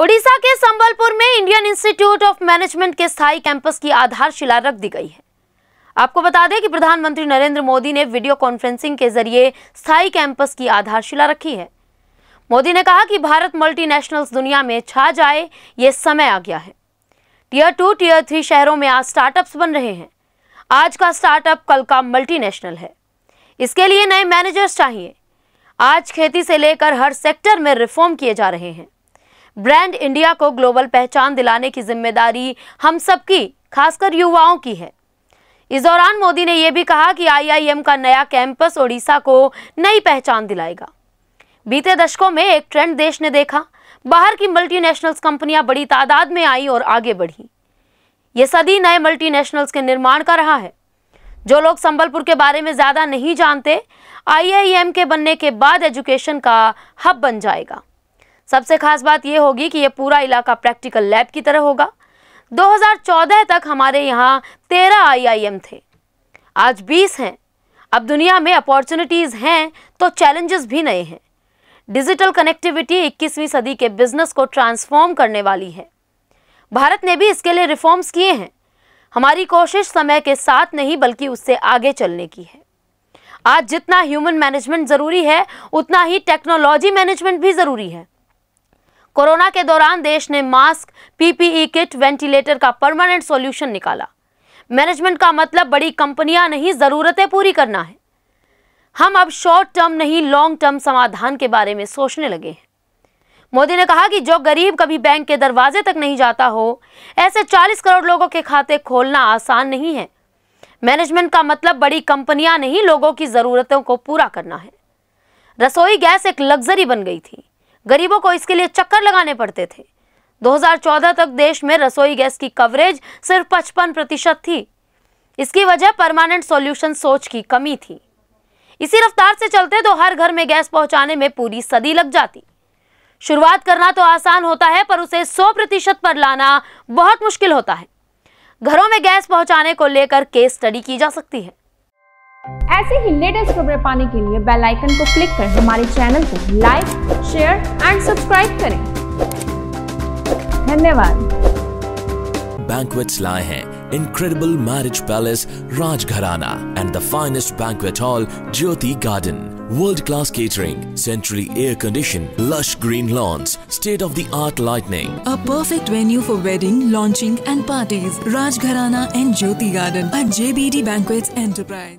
ओडिशा के संबलपुर में Indian institute of management के स्थायी कैंपस की आधारशिला रख दी गई है आपको बता दें कि प्रधानमंत्री नरेंद्र मोदी ने वीडियो कॉन्फ्रेंसिंग के जरिए स्थायी कैंपस की आधारशिला रखी है मोदी ने कहा कि भारत मल्टीनेशनल्स दुनिया में छा जाए ये समय आ गया है टीयर टू टीयर थ्री शहरों में आज स्टार्टअप्स बन रहे हैं आज का स्टार्टअप कल का मल्टीनेशनल है इसके लिए नए मैनेजर्स चाहिए आज खेती से लेकर हर सेक्टर में रिफॉर्म किए जा रहे हैं ब्रांड इंडिया को ग्लोबल पहचान दिलाने की जिम्मेदारी हम सबकी खासकर युवाओं की है इस दौरान मोदी ने यह भी कहा कि आईआईएम का नया कैंपस ओडिशा को नई पहचान दिलाएगा बीते दशकों में एक ट्रेंड देश ने देखा बाहर की मल्टीनेशनल्स कंपनियां बड़ी तादाद में आई और आगे बढ़ी ये सदी नए मल्टीनेशनल्स के निर्माण का रहा है जो लोग संबलपुर के बारे में ज़्यादा नहीं जानते आईआईएम के बनने के बाद एजुकेशन का हब बन जाएगा सबसे खास बात ये होगी कि ये पूरा इलाका प्रैक्टिकल लैब की तरह होगा 2014 तक हमारे यहाँ 13 आईआईएम थे आज 20 हैं अब दुनिया में अपॉर्चुनिटीज़ हैं तो चैलेंजेस भी नए हैं डिजिटल कनेक्टिविटी 21वीं सदी के बिजनेस को ट्रांसफॉर्म करने वाली है भारत ने भी इसके लिए रिफॉर्म्स किए हैं हमारी कोशिश समय के साथ नहीं बल्कि उससे आगे चलने की है आज जितना ह्यूमन मैनेजमेंट ज़रूरी है उतना ही टेक्नोलॉजी मैनेजमेंट भी ज़रूरी है कोरोना के दौरान देश ने मास्क पीपीई किट वेंटिलेटर का परमानेंट सॉल्यूशन निकाला मैनेजमेंट का मतलब बड़ी कंपनियां नहीं ज़रूरतें पूरी करना है हम अब शॉर्ट टर्म नहीं लॉन्ग टर्म समाधान के बारे में सोचने लगे हैं मोदी ने कहा कि जो गरीब कभी बैंक के दरवाजे तक नहीं जाता हो ऐसे 40 करोड़ लोगों के खाते खोलना आसान नहीं है मैनेजमेंट का मतलब बड़ी कंपनियां नहीं लोगों की ज़रूरतों को पूरा करना है रसोई गैस एक लग्जरी बन गई थी गरीबों को इसके लिए चक्कर लगाने पड़ते थे 2014 तक देश में रसोई गैस की कवरेज सिर्फ पचपन प्रतिशत थी इसकी वजह परमानेंट सॉल्यूशन सोच की कमी थी इसी रफ्तार से चलते तो हर घर में गैस पहुंचाने में पूरी सदी लग जाती शुरुआत करना तो आसान होता है पर उसे 100 प्रतिशत पर लाना बहुत मुश्किल होता है घरों में गैस पहुंचाने को लेकर केस स्टडी की जा सकती है ऐसे ही लेटेस्ट खबरें पाने के लिए बेल आइकन को क्लिक कर हमारे चैनल को लाइक शेयर एंड सब्सक्राइब करें धन्यवाद Banquets lie hai incredible marriage palace Rajgharana and the finest banquet hall Jyoti Garden. World-class catering, centrally air-conditioned, lush green lawns, state-of-the-art lighting. A perfect venue for wedding, launching and parties. Rajgharana and Jyoti Garden at JBD Banquets Enterprise.